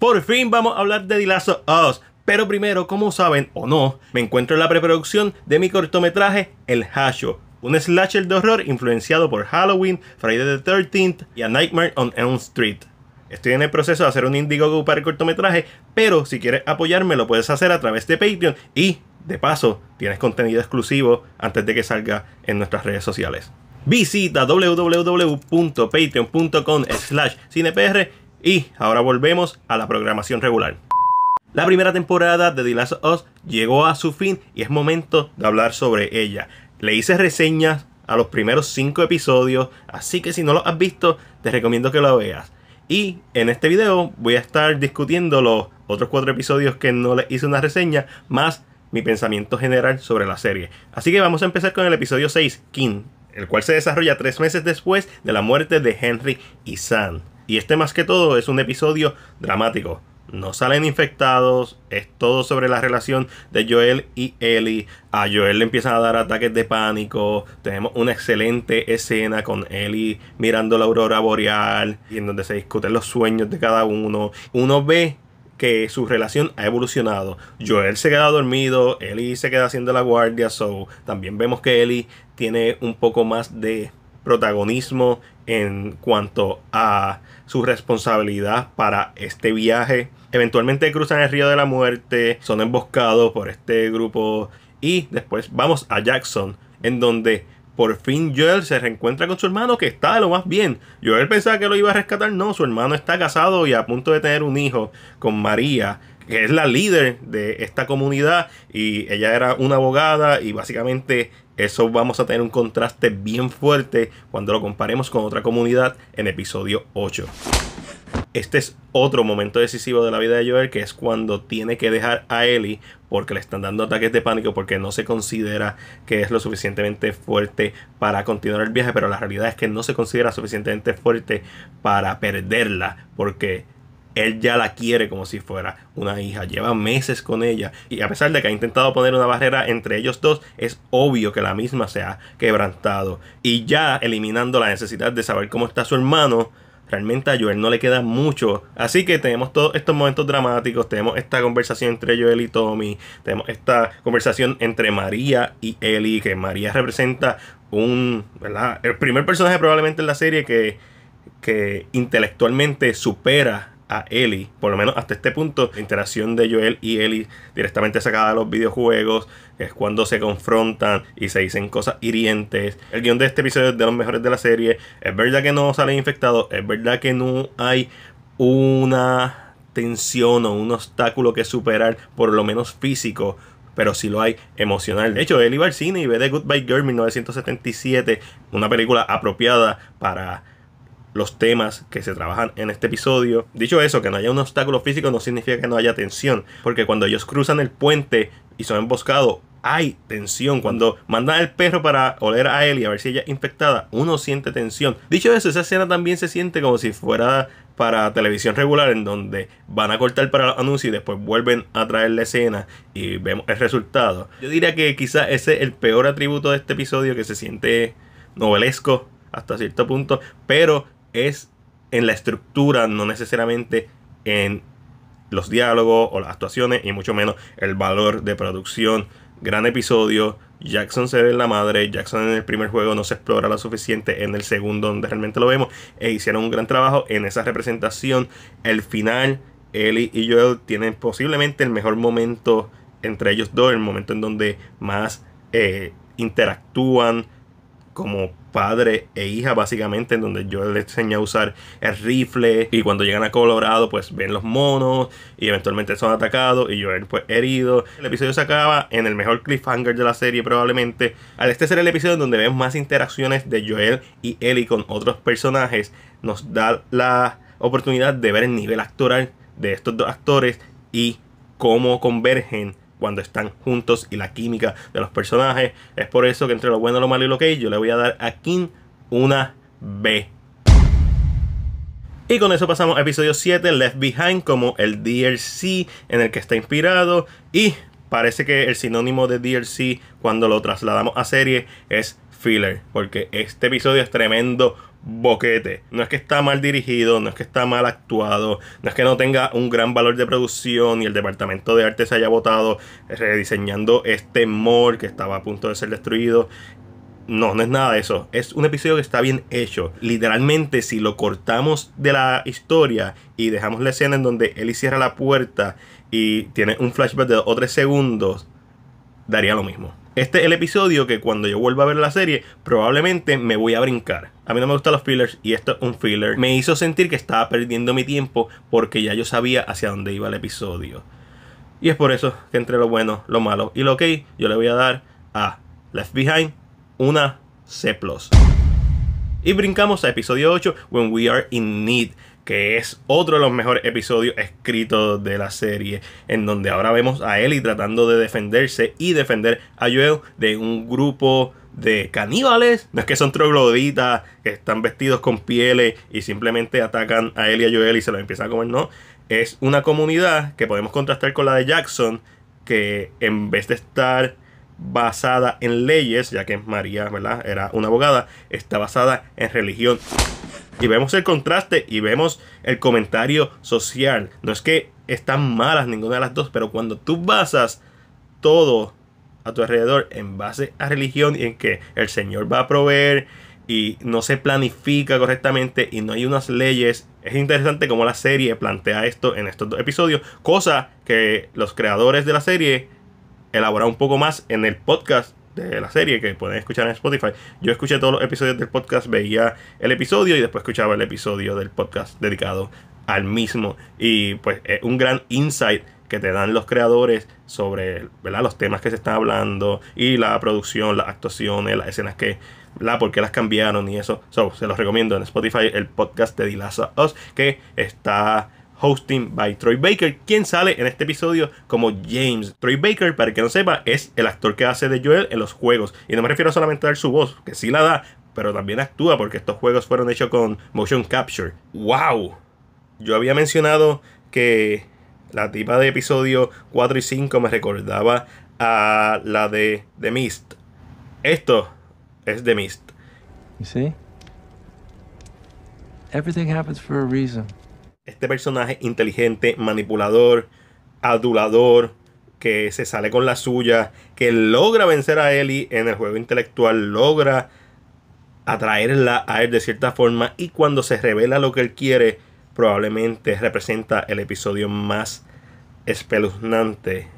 Por fin vamos a hablar de The Last of Us. Pero primero, como saben o no, me encuentro en la preproducción de mi cortometraje El Hasho, un slasher de horror influenciado por Halloween, Friday the 13th y A Nightmare on Elm Street. Estoy en el proceso de hacer un Indiegogo para el cortometraje, pero si quieres apoyarme lo puedes hacer a través de Patreon y, de paso, tienes contenido exclusivo antes de que salga en nuestras redes sociales. Visita www.patreon.com slash cinepr y ahora volvemos a la programación regular. La primera temporada de The Last of Us llegó a su fin y es momento de hablar sobre ella. Le hice reseñas a los primeros 5 episodios, así que si no lo has visto, te recomiendo que lo veas. Y en este video voy a estar discutiendo los otros 4 episodios que no le hice una reseña, más mi pensamiento general sobre la serie. Así que vamos a empezar con el episodio 6, King, el cual se desarrolla 3 meses después de la muerte de Henry y Sam. Y este más que todo es un episodio dramático. No salen infectados, es todo sobre la relación de Joel y Ellie. A Joel le empiezan a dar ataques de pánico. Tenemos una excelente escena con Ellie mirando la aurora boreal, y en donde se discuten los sueños de cada uno. Uno ve que su relación ha evolucionado. Joel se queda dormido, Ellie se queda haciendo la guardia, so también vemos que Ellie tiene un poco más de protagonismo en cuanto a su responsabilidad para este viaje. Eventualmente cruzan el río de la muerte, son emboscados por este grupo y después vamos a Jackson, en donde por fin Joel se reencuentra con su hermano que está lo más bien. Joel pensaba que lo iba a rescatar, no, su hermano está casado y a punto de tener un hijo con María que es la líder de esta comunidad y ella era una abogada y básicamente eso vamos a tener un contraste bien fuerte cuando lo comparemos con otra comunidad en episodio 8. Este es otro momento decisivo de la vida de Joel, que es cuando tiene que dejar a Ellie porque le están dando ataques de pánico, porque no se considera que es lo suficientemente fuerte para continuar el viaje, pero la realidad es que no se considera suficientemente fuerte para perderla, porque él ya la quiere como si fuera una hija, lleva meses con ella y a pesar de que ha intentado poner una barrera entre ellos dos, es obvio que la misma se ha quebrantado y ya eliminando la necesidad de saber cómo está su hermano. Realmente a Joel no le queda mucho. Así que tenemos todos estos momentos dramáticos. Tenemos esta conversación entre Joel y Tommy. Tenemos esta conversación entre María y Ellie. Que María representa un. ¿verdad? El primer personaje probablemente en la serie que, que intelectualmente supera a Ellie, por lo menos hasta este punto, la interacción de Joel y Ellie directamente sacada de los videojuegos, es cuando se confrontan y se dicen cosas hirientes. El guión de este episodio es de los mejores de la serie. Es verdad que no salen infectados, es verdad que no hay una tensión o un obstáculo que superar, por lo menos físico, pero sí lo hay emocional. De hecho, Ellie va al cine y ve The Goodbye Girl 1977, una película apropiada para los temas que se trabajan en este episodio. Dicho eso, que no haya un obstáculo físico no significa que no haya tensión, porque cuando ellos cruzan el puente y son emboscados, hay tensión. Cuando mandan al perro para oler a él y a ver si ella es infectada, uno siente tensión. Dicho eso, esa escena también se siente como si fuera para televisión regular, en donde van a cortar para los anuncios y después vuelven a traer la escena y vemos el resultado. Yo diría que quizás ese es el peor atributo de este episodio que se siente novelesco hasta cierto punto, pero es en la estructura, no necesariamente en los diálogos o las actuaciones y mucho menos el valor de producción. Gran episodio. Jackson se ve en la madre. Jackson en el primer juego no se explora lo suficiente. En el segundo, donde realmente lo vemos. E hicieron un gran trabajo en esa representación. El final, Ellie y Joel tienen posiblemente el mejor momento entre ellos dos. El momento en donde más eh, interactúan como padre e hija básicamente en donde yo Le enseña a usar el rifle y cuando llegan a Colorado pues ven los monos y eventualmente son atacados y Joel pues herido el episodio se acaba en el mejor cliffhanger de la serie probablemente al este ser el episodio en donde vemos más interacciones de Joel y Ellie con otros personajes nos da la oportunidad de ver el nivel actoral de estos dos actores y cómo convergen cuando están juntos y la química de los personajes. Es por eso que entre lo bueno, lo malo y lo que yo le voy a dar a King una B. Y con eso pasamos a episodio 7, Left Behind, como el DLC en el que está inspirado. Y parece que el sinónimo de DLC cuando lo trasladamos a serie es filler, porque este episodio es tremendo boquete. No es que está mal dirigido, no es que está mal actuado, no es que no tenga un gran valor de producción y el departamento de arte se haya votado rediseñando este mall que estaba a punto de ser destruido. No, no es nada de eso. Es un episodio que está bien hecho. Literalmente, si lo cortamos de la historia y dejamos la escena en donde él cierra la puerta y tiene un flashback de 2 o tres segundos, daría lo mismo. Este es el episodio que cuando yo vuelva a ver la serie, probablemente me voy a brincar a mí no me gustan los fillers y esto es un filler, me hizo sentir que estaba perdiendo mi tiempo porque ya yo sabía hacia dónde iba el episodio. Y es por eso que entre lo bueno, lo malo y lo ok, yo le voy a dar a Left Behind una C. Y brincamos a episodio 8, When We Are in Need, que es otro de los mejores episodios escritos de la serie, en donde ahora vemos a Ellie tratando de defenderse y defender a Joel de un grupo de caníbales. No es que son trogloditas, que están vestidos con pieles y simplemente atacan a él y a Joel y se lo empiezan a comer. No, es una comunidad que podemos contrastar con la de Jackson, que en vez de estar basada en leyes, ya que María, ¿verdad? Era una abogada, está basada en religión. Y vemos el contraste y vemos el comentario social. No es que están malas ninguna de las dos, pero cuando tú basas todo a tu alrededor en base a religión y en que el Señor va a proveer y no se planifica correctamente y no hay unas leyes. Es interesante como la serie plantea esto en estos dos episodios, cosa que los creadores de la serie elaboraron un poco más en el podcast de la serie que pueden escuchar en Spotify. Yo escuché todos los episodios del podcast, veía el episodio y después escuchaba el episodio del podcast dedicado al mismo. Y pues un gran insight que te dan los creadores sobre los temas que se están hablando y la producción, las actuaciones, las escenas que, la por qué las cambiaron y eso. se los recomiendo en Spotify el podcast de Dilaza Us que está hosting by Troy Baker, quien sale en este episodio como James. Troy Baker, para que no sepa, es el actor que hace de Joel en los juegos. Y no me refiero solamente a su voz, que sí la da, pero también actúa porque estos juegos fueron hechos con motion capture. ¡Wow! Yo había mencionado que la tipa de episodio 4 y 5 me recordaba a la de The Mist. Esto es The Mist. Everything happens for a reason. Este personaje inteligente, manipulador, adulador, que se sale con la suya, que logra vencer a Ellie en el juego intelectual, logra atraerla a él de cierta forma y cuando se revela lo que él quiere, probablemente representa el episodio más espeluznante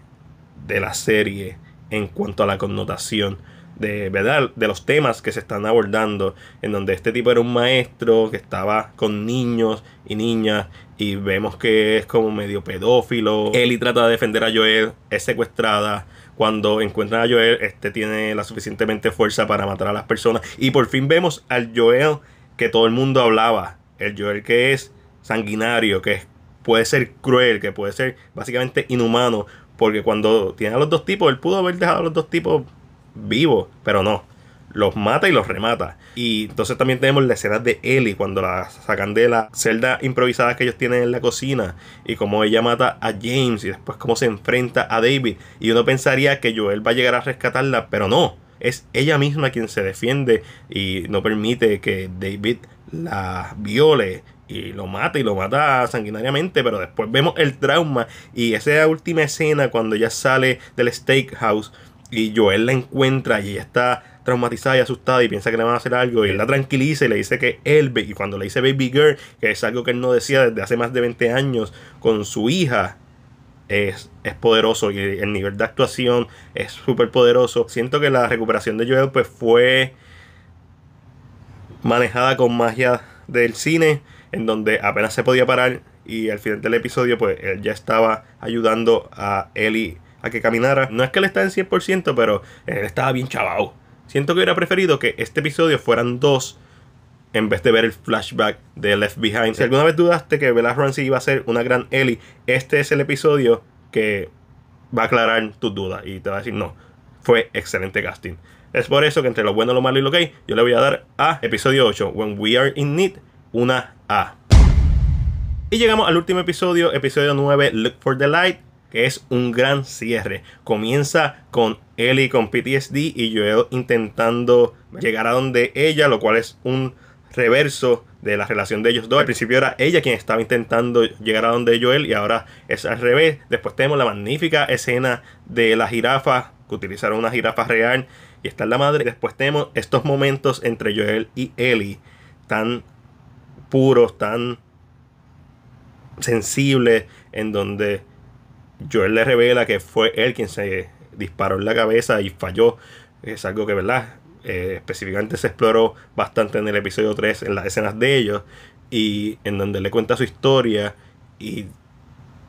de la serie en cuanto a la connotación de, de los temas que se están abordando, en donde este tipo era un maestro que estaba con niños y niñas y vemos que es como medio pedófilo. Ellie trata de defender a Joel, es secuestrada. Cuando encuentran a Joel, este tiene la suficientemente fuerza para matar a las personas. Y por fin vemos al Joel que todo el mundo hablaba. El Joel que es sanguinario, que puede ser cruel, que puede ser básicamente inhumano, porque cuando tiene a los dos tipos, él pudo haber dejado a los dos tipos vivos, pero no. Los mata y los remata. Y entonces también tenemos la escena de Ellie cuando la sacan de la celda improvisada que ellos tienen en la cocina. Y cómo ella mata a James y después cómo se enfrenta a David. Y uno pensaría que Joel va a llegar a rescatarla, pero no. Es ella misma quien se defiende y no permite que David la viole y lo mata y lo mata sanguinariamente, pero después vemos el trauma y esa última escena cuando ella sale del steakhouse y Joel la encuentra y está traumatizada y asustada y piensa que le van a hacer algo y él la tranquiliza y le dice que él y cuando le dice baby girl, que es algo que él no decía desde hace más de 20 años con su hija, es, es, poderoso y el nivel de actuación es súper poderoso. Siento que la recuperación de Joel pues fue manejada con magia del cine en donde apenas se podía parar y al final del episodio pues él ya estaba ayudando a Ellie a que caminara. No es que él está en 100%, pero él estaba bien chavao. Siento que hubiera preferido que este episodio fueran dos en vez de ver el flashback de Left Behind. Si alguna vez dudaste que Bella Ramsey iba a ser una gran Ellie, este es el episodio que va a aclarar tus dudas y te va a decir no, fue excelente casting. Es por eso que entre lo bueno, lo malo y lo gay, yo le voy a dar a episodio 8, When We Are In Need, una A. Y llegamos al último episodio, episodio 9, Look for the Light, que es un gran cierre. Comienza con Ellie con PTSD y Joel intentando llegar a donde ella, lo cual es un reverso de la relación de ellos dos. Al principio era ella quien estaba intentando llegar a donde Joel y ahora es al revés. Después tenemos la magnífica escena de la jirafa, que utilizaron una jirafa real y está la madre. Después tenemos estos momentos entre Joel y Ellie tan puros, tan sensibles, en donde Joel le revela que fue él quien se disparó en la cabeza y falló. Es algo que, ¿verdad? Eh, específicamente se exploró bastante en el episodio 3, en las escenas de ellos, y en donde le cuenta su historia y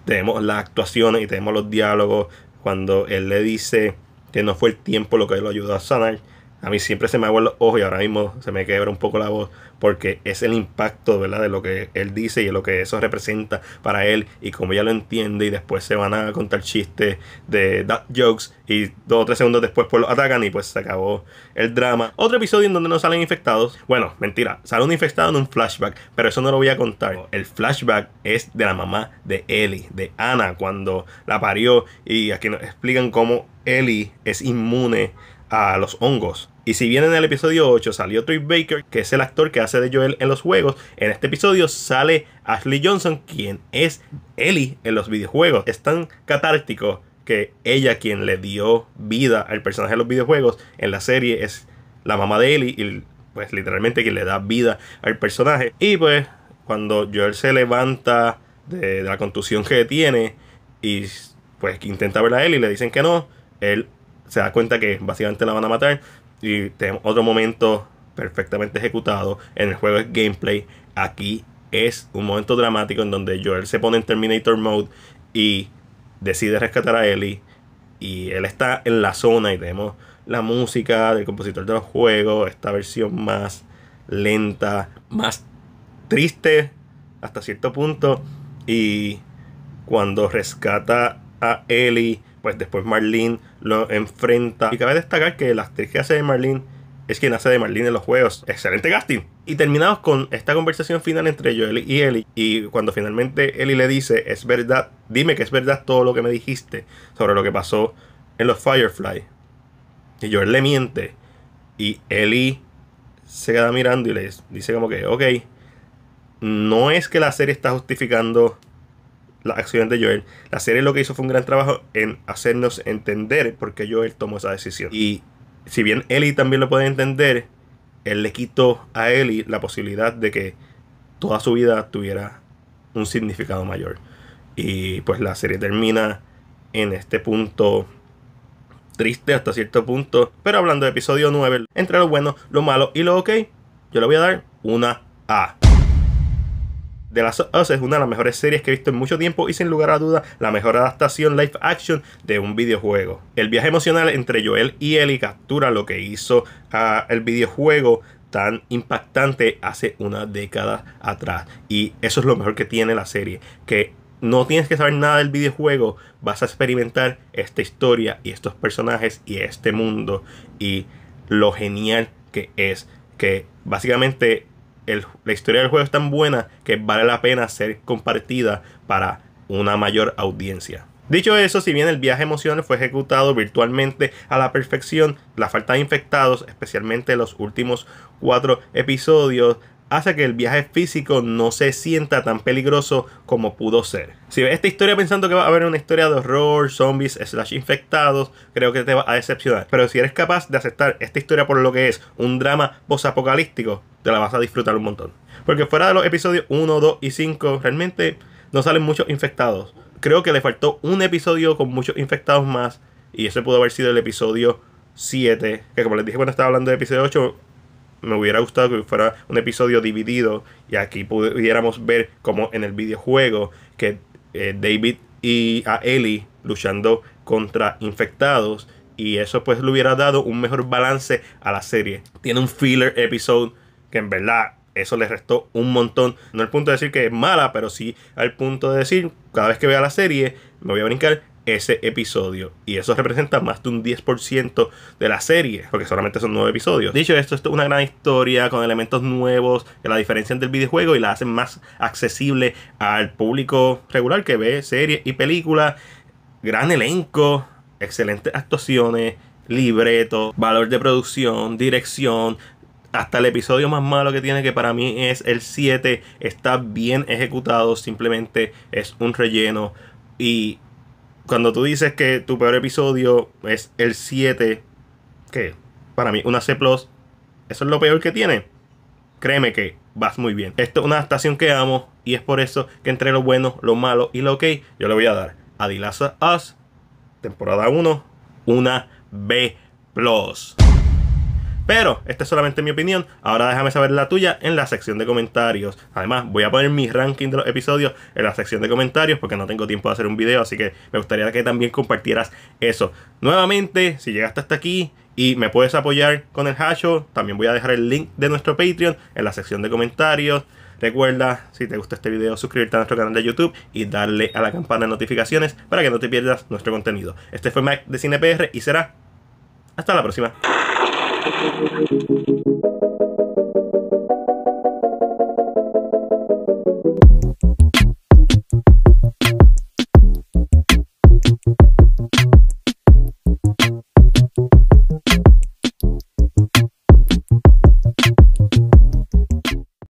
tenemos las actuaciones y tenemos los diálogos cuando él le dice que no fue el tiempo lo que lo ayudó a sanar, a mí siempre se me aguan los ojos y ahora mismo se me quebra un poco la voz porque es el impacto, ¿verdad? De lo que él dice y de lo que eso representa para él y como ella lo entiende y después se van a contar chistes de that jokes y dos o tres segundos después pues lo atacan y pues se acabó el drama. Otro episodio en donde no salen infectados. Bueno, mentira, sale un infectado en un flashback, pero eso no lo voy a contar. El flashback es de la mamá de Ellie, de Ana, cuando la parió y aquí nos explican cómo Ellie es inmune a los hongos y si bien en el episodio 8 salió Troy Baker, que es el actor que hace de Joel en los juegos, en este episodio sale Ashley Johnson, quien es Ellie en los videojuegos. Es tan catártico que ella quien le dio vida al personaje de los videojuegos en la serie es la mamá de Ellie y pues literalmente quien le da vida al personaje. Y pues cuando Joel se levanta de, la contusión que tiene y pues intenta ver a Ellie y le dicen que no, él se da cuenta que básicamente la van a matar, y tenemos otro momento perfectamente ejecutado. En el juego de gameplay. Aquí es un momento dramático en donde Joel se pone en Terminator Mode y decide rescatar a Ellie. Y él está en la zona y tenemos la música del compositor de los juegos, esta versión más lenta, más triste hasta cierto punto. Y cuando rescata a Ellie, pues después Marlene lo enfrenta. Y cabe destacar que la actriz que hace de Marlene es quien hace de Marlene en los juegos. Excelente casting. Y terminamos con esta conversación final entre Joel y Ellie. Y cuando finalmente Ellie le dice, es verdad, dime que es verdad todo lo que me dijiste sobre lo que pasó en los Firefly. Y Joel le miente. Y Ellie se queda mirando y le dice como que, ok, no es que la serie está justificando las acciones de Joel. La serie lo que hizo fue un gran trabajo en hacernos entender por qué Joel tomó esa decisión. Y si bien Ellie también lo puede entender, él le quitó a Ellie la posibilidad de que toda su vida tuviera un significado mayor. Y pues la serie termina en este punto triste hasta cierto punto. Pero hablando de episodio 9, entre lo bueno, lo malo y lo ok, yo le voy a dar una A de las of es una de las mejores series que he visto en mucho tiempo y sin lugar a dudas la mejor adaptación live action de un videojuego. El viaje emocional entre Joel y Ellie captura lo que hizo ah, el videojuego tan impactante hace una década atrás. Y eso es lo mejor que tiene la serie, que no tienes que saber nada del videojuego, vas a experimentar esta historia y estos personajes y este mundo y lo genial que es, que básicamente la historia del juego es tan buena que vale la pena ser compartida para una mayor audiencia. Dicho eso, si bien el viaje emocional fue ejecutado virtualmente a la perfección, la falta de infectados, especialmente los últimos cuatro episodios, hace que el viaje físico no se sienta tan peligroso como pudo ser. Si ves esta historia pensando que va a haber una historia de horror, zombies, slash infectados, creo que te va a decepcionar. Pero si eres capaz de aceptar esta historia por lo que es un drama apocalíptico. te la vas a disfrutar un montón. Porque fuera de los episodios 1, 2 y 5, realmente no salen muchos infectados. Creo que le faltó un episodio con muchos infectados más. Y ese pudo haber sido el episodio 7. Que como les dije cuando estaba hablando del episodio 8, me hubiera gustado que fuera un episodio dividido y aquí pudiéramos ver como en el videojuego que eh, David y a Ellie luchando contra infectados y eso pues le hubiera dado un mejor balance a la serie. Tiene un filler episode que en verdad eso le restó un montón. No al punto de decir que es mala, pero sí al punto de decir, cada vez que vea la serie me voy a brincar ese episodio. Y eso representa más de un 10% de la serie, porque solamente son 9 episodios. Dicho esto, esto es una gran historia con elementos nuevos que la diferencian del videojuego y la hacen más accesible al público regular que ve series y películas. Gran elenco, excelentes actuaciones, libreto, valor de producción, dirección, hasta el episodio más malo que tiene, que para mí es el 7, está bien ejecutado, simplemente es un relleno. Y cuando tú dices que tu peor episodio es el 7, que para mí una C, eso es lo peor que tiene. Créeme que vas muy bien. Esto es una estación que amo y es por eso que entre lo bueno, lo malo y lo ok, yo le voy a dar a Dilaza Us, temporada 1, una B. Pero esta es solamente mi opinión. Ahora déjame saber la tuya en la sección de comentarios. Además, voy a poner mi ranking de los episodios en la sección de comentarios porque no tengo tiempo de hacer un video. Así que me gustaría que también compartieras eso. Nuevamente, si llegaste hasta aquí y me puedes apoyar con el hashtag, también voy a dejar el link de nuestro Patreon en la sección de comentarios. Recuerda, si te gusta este video, suscribirte a nuestro canal de YouTube y darle a la campana de notificaciones para que no te pierdas nuestro contenido. Este fue Mac de CinePR y será hasta la próxima. Thank you.